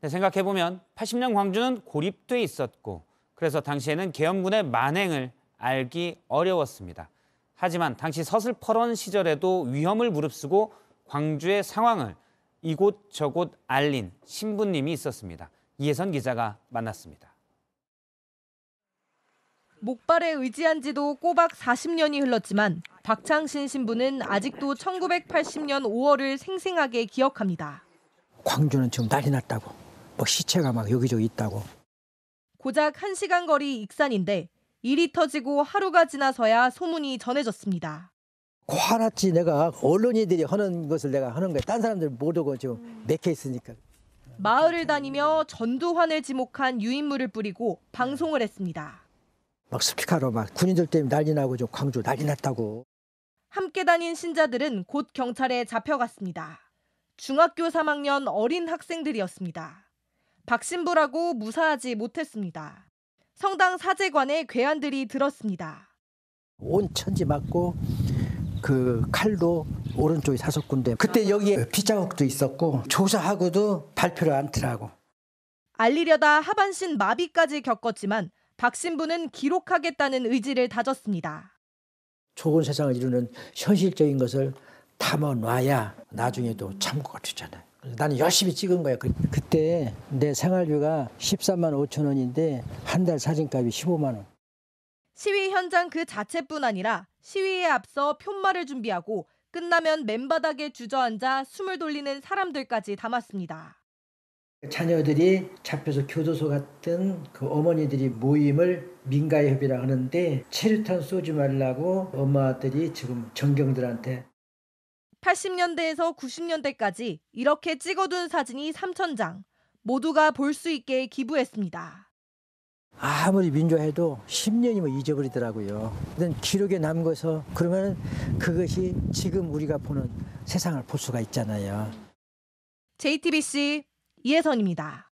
네, 생각해보면 80년 광주는 고립돼 있었고 그래서 당시에는 계엄군의 만행을 알기 어려웠습니다. 하지만 당시 서슬퍼런 시절에도 위험을 무릅쓰고 광주의 상황을 이곳저곳 알린 신부님이 있었습니다. 이혜선 기자가 만났습니다. 목발에 의지한 지도 꼬박 40년이 흘렀지만 박창신 신부는 아직도 1980년 5월을 생생하게 기억합니다. 광주는 지금 난리 났다고. 막 뭐 시체가 막 여기저기 있다고. 고작 1시간 거리 익산인데 일이 터지고 하루가 지나서야 소문이 전해졌습니다. 화났지 내가 언론인들이 하는 것을 내가 하는 거야. 딴 사람들 모르고 지금 맥혀 있으니까. 마을을 다니며 전두환을 지목한 유인물을 뿌리고 방송을 했습니다. 막 스피커로 막 군인들 때문에 난리 나고 좀 광주 난리 났다고. 함께 다닌 신자들은 곧 경찰에 잡혀갔습니다. 중학교 3학년 어린 학생들이었습니다. 박신부라고 무사하지 못했습니다. 성당 사제관에 괴한들이 들었습니다. 온 천지 맞고 그 칼도 오른쪽에 다섯 군데. 그때 여기에 피자국도 있었고 조사하고도 발표를 안더라고. 알리려다 하반신 마비까지 겪었지만 박 신부는 기록하겠다는 의지를 다졌습니다. 좋은 세상을 이루는 현실적인 것을 담아놔야 나중에도 참고가 되잖아요. 나는 열심히 찍은 거예요. 그, 그때 내 생활비가 13만 5천 원인데 한 달 사진값이 15만 원. 시위 현장 그 자체뿐 아니라 시위에 앞서 푯말을 준비하고 끝나면 맨바닥에 주저앉아 숨을 돌리는 사람들까지 담았습니다. 자녀들이 잡혀서 교도소 같은 그 어머니들이 모임을 민가협의라 하는데 체류탄 쏘지 말라고 엄마들이 지금 정경들한테 80년대에서 90년대까지 이렇게 찍어둔 사진이 3천장 모두가 볼 수 있게 기부했습니다. 아무리 민주화해도 10년이면 잊어버리더라고요. 기록에 남고서 그러면 그것이 지금 우리가 보는 세상을 볼 수가 있잖아요. JTBC 이혜선입니다.